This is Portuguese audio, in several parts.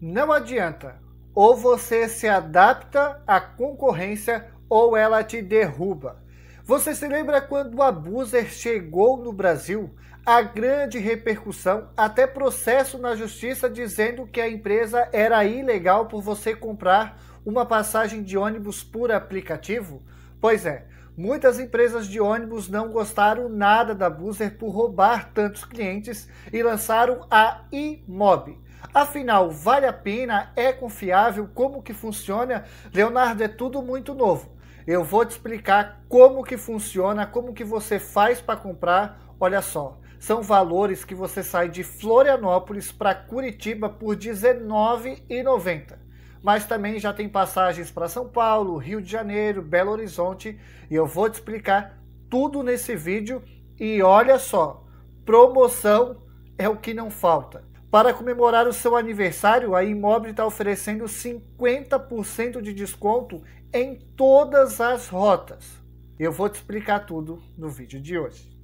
Não adianta. Ou você se adapta à concorrência ou ela te derruba. Você se lembra quando o Abuser chegou no Brasil? A grande repercussão, até processo na justiça dizendo que a empresa era ilegal por você comprar uma passagem de ônibus por aplicativo? Pois é, muitas empresas de ônibus não gostaram nada da Abuser por roubar tantos clientes e lançaram a iMob Afinal, vale a pena? É confiável? Como que funciona? Leonardo, é tudo muito novo. Eu vou te explicar como que funciona, como que você faz para comprar. Olha só, são valores que você sai de Florianópolis para Curitiba por R$19,90. Mas também já tem passagens para São Paulo, Rio de Janeiro, Belo Horizonte. E eu vou te explicar tudo nesse vídeo. E olha só, promoção é o que não falta. Para comemorar o seu aniversário, a Imob está oferecendo 50% de desconto em todas as rotas. Eu vou te explicar tudo no vídeo de hoje.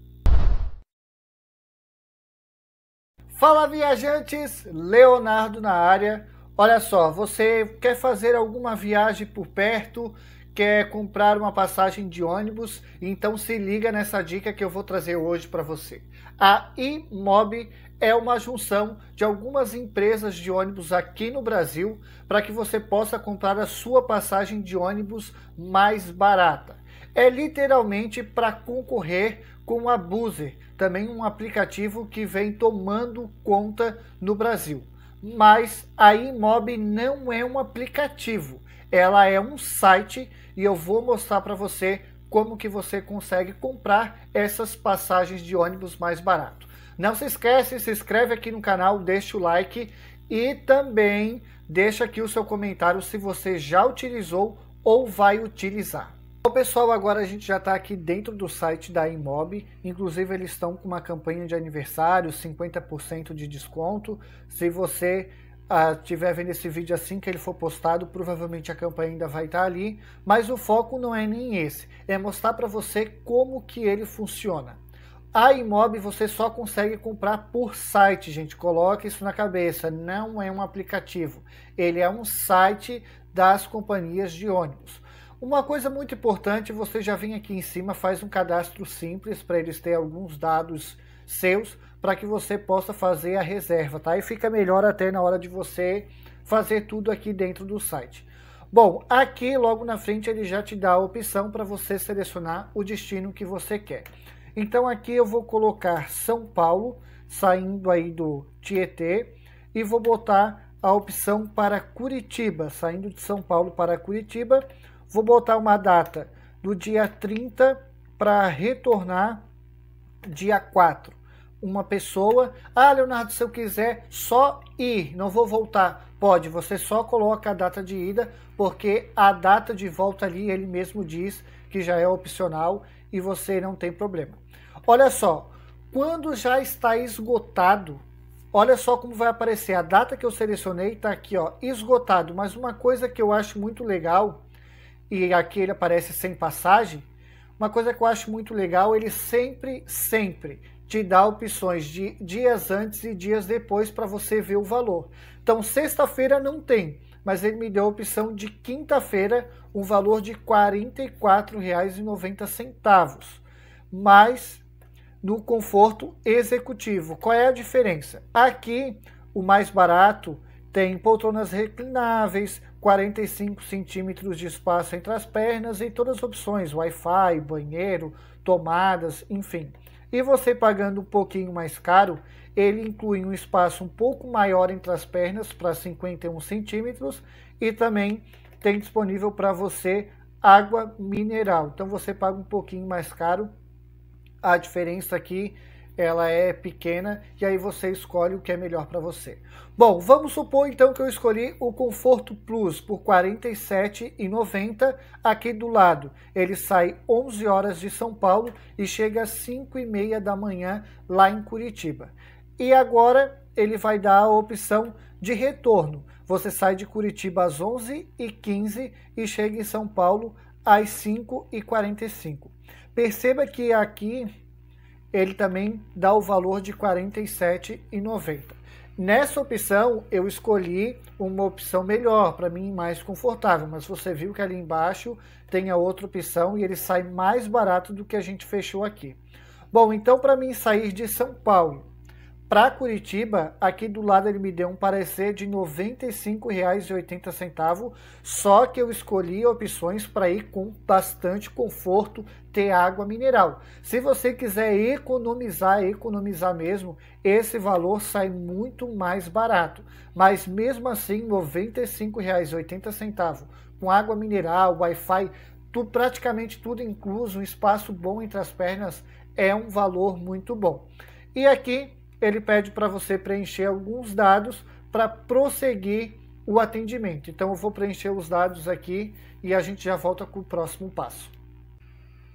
Fala viajantes, Leonardo na área. Olha só, você quer fazer alguma viagem por perto, quer comprar uma passagem de ônibus, então se liga nessa dica que eu vou trazer hoje para você. A Imob é uma junção de algumas empresas de ônibus aqui no Brasil para que você possa comprar a sua passagem de ônibus mais barata. É literalmente para concorrer com a Buzer, também um aplicativo que vem tomando conta no Brasil. Mas a Imob não é um aplicativo, ela é um site e eu vou mostrar para você como que você consegue comprar essas passagens de ônibus mais barato. Não se esquece, se inscreve aqui no canal, deixa o like e também deixa aqui o seu comentário se você já utilizou ou vai utilizar. Bom, pessoal, agora a gente já está aqui dentro do site da Imob. Inclusive, eles estão com uma campanha de aniversário, 50% de desconto. Se você estiver ah, uh, vendo esse vídeo assim que ele for postado, provavelmente a campanha ainda vai estar tá ali. Mas o foco não é nem esse, é mostrar para você como que ele funciona. A Imob você só consegue comprar por site, gente. Coloque isso na cabeça. Não é um aplicativo. Ele é um site das companhias de ônibus. Uma coisa muito importante, você já vem aqui em cima, faz um cadastro simples para eles terem alguns dados seus para que você possa fazer a reserva, tá? E fica melhor até na hora de você fazer tudo aqui dentro do site. Bom, aqui logo na frente ele já te dá a opção para você selecionar o destino que você quer. Então aqui eu vou colocar São Paulo, saindo aí do Tietê, e vou botar a opção para Curitiba, saindo de São Paulo para Curitiba. Vou botar uma data do dia 30 para retornar dia 4. Uma pessoa, ah, Leonardo, se eu quiser só ir, não vou voltar. Pode, você só coloca a data de ida, porque a data de volta ali ele mesmo diz que já é opcional e você não tem problema. Olha só, quando já está esgotado, olha só como vai aparecer. A data que eu selecionei está aqui, ó, esgotado. Mas uma coisa que eu acho muito legal, e aqui ele aparece sem passagem, uma coisa que eu acho muito legal, ele sempre, sempre te dá opções de dias antes e dias depois para você ver o valor. Então, sexta-feira não tem, mas ele me deu a opção de quinta-feira, um valor de R$ 44,90, mais no conforto executivo. Qual é a diferença? Aqui, o mais barato tem poltronas reclináveis, 45 centímetros de espaço entre as pernas e todas as opções, Wi-Fi, banheiro, tomadas, enfim. E você pagando um pouquinho mais caro, ele inclui um espaço um pouco maior entre as pernas para 51 centímetros e também tem disponível para você água mineral. Então você paga um pouquinho mais caro a diferença aqui ela é pequena e aí você escolhe o que é melhor para você. Bom, vamos supor então que eu escolhi o Conforto Plus por R$ 47,90 aqui do lado. Ele sai 11 horas de São Paulo e chega às 5 e meia da manhã lá em Curitiba. E agora ele vai dar a opção de retorno. Você sai de Curitiba às 11h15 e chega em São Paulo às 5h45. Perceba que aqui ele também dá o valor de R$ 47,90. Nessa opção, eu escolhi uma opção melhor, para mim mais confortável, mas você viu que ali embaixo tem a outra opção e ele sai mais barato do que a gente fechou aqui. Bom, então para mim sair de São Paulo para Curitiba, aqui do lado ele me deu um parecer de R$ 95,80, só que eu escolhi opções para ir com bastante conforto, ter água mineral. Se você quiser economizar, economizar mesmo, esse valor sai muito mais barato. Mas mesmo assim, R$ 95,80 com água mineral, Wi-Fi, tu, praticamente tudo incluso, um espaço bom entre as pernas, é um valor muito bom. E aqui ele pede para você preencher alguns dados para prosseguir o atendimento. Então eu vou preencher os dados aqui e a gente já volta com o próximo passo.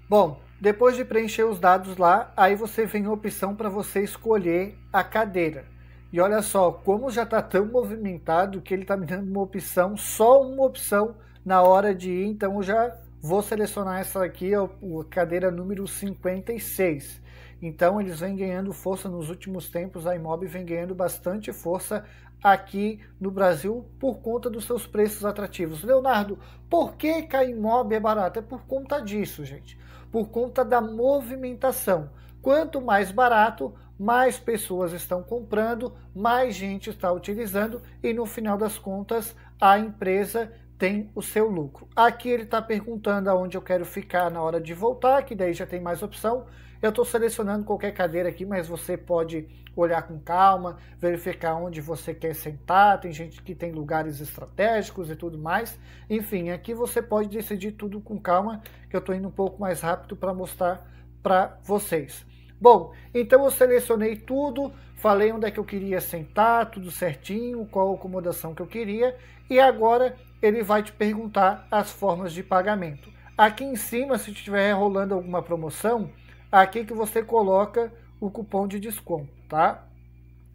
Bom, depois de preencher os dados lá, aí você vem a opção para você escolher a cadeira. E olha só, como já está tão movimentado que ele está me dando uma opção, só uma opção na hora de ir, então eu já vou selecionar essa aqui, a cadeira número 56. Então eles vêm ganhando força nos últimos tempos, a Imob vem ganhando bastante força aqui no Brasil por conta dos seus preços atrativos. Leonardo, por que, que a Imob é barata? É por conta disso, gente. Por conta da movimentação. Quanto mais barato, mais pessoas estão comprando, mais gente está utilizando e no final das contas a empresa tem o seu lucro. Aqui ele está perguntando aonde eu quero ficar na hora de voltar, que daí já tem mais opção. Eu estou selecionando qualquer cadeira aqui, mas você pode olhar com calma, verificar onde você quer sentar. Tem gente que tem lugares estratégicos e tudo mais. Enfim, aqui você pode decidir tudo com calma, que eu estou indo um pouco mais rápido para mostrar para vocês. Bom, então eu selecionei tudo, falei onde é que eu queria sentar, tudo certinho, qual acomodação que eu queria, e agora ele vai te perguntar as formas de pagamento. Aqui em cima, se estiver rolando alguma promoção, aqui que você coloca o cupom de desconto, tá?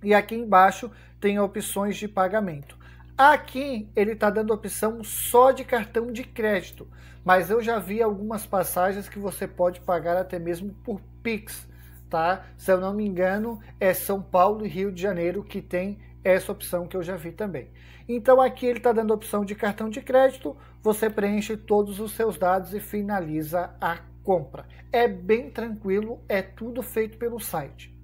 E aqui embaixo tem opções de pagamento. Aqui ele está dando opção só de cartão de crédito, mas eu já vi algumas passagens que você pode pagar até mesmo por Pix, tá? Se eu não me engano, é São Paulo e Rio de Janeiro que tem essa opção que eu já vi também. Então aqui ele está dando opção de cartão de crédito, você preenche todos os seus dados e finaliza a compra. É bem tranquilo, é tudo feito pelo site.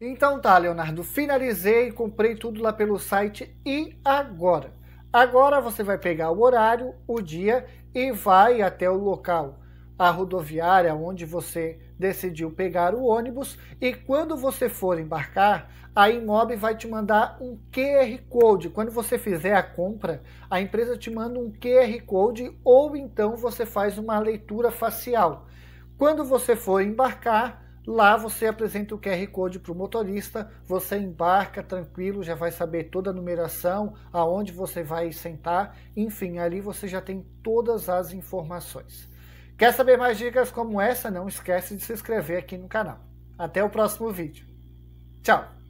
Então tá, Leonardo, finalizei, comprei tudo lá pelo site e agora? Agora você vai pegar o horário, o dia e vai até o local a rodoviária onde você decidiu pegar o ônibus e quando você for embarcar, a Imob vai te mandar um QR Code. Quando você fizer a compra, a empresa te manda um QR Code ou então você faz uma leitura facial. Quando você for embarcar, lá você apresenta o QR Code para o motorista, você embarca tranquilo, já vai saber toda a numeração, aonde você vai sentar, enfim, ali você já tem todas as informações. Quer saber mais dicas como essa? Não esquece de se inscrever aqui no canal. Até o próximo vídeo. Tchau!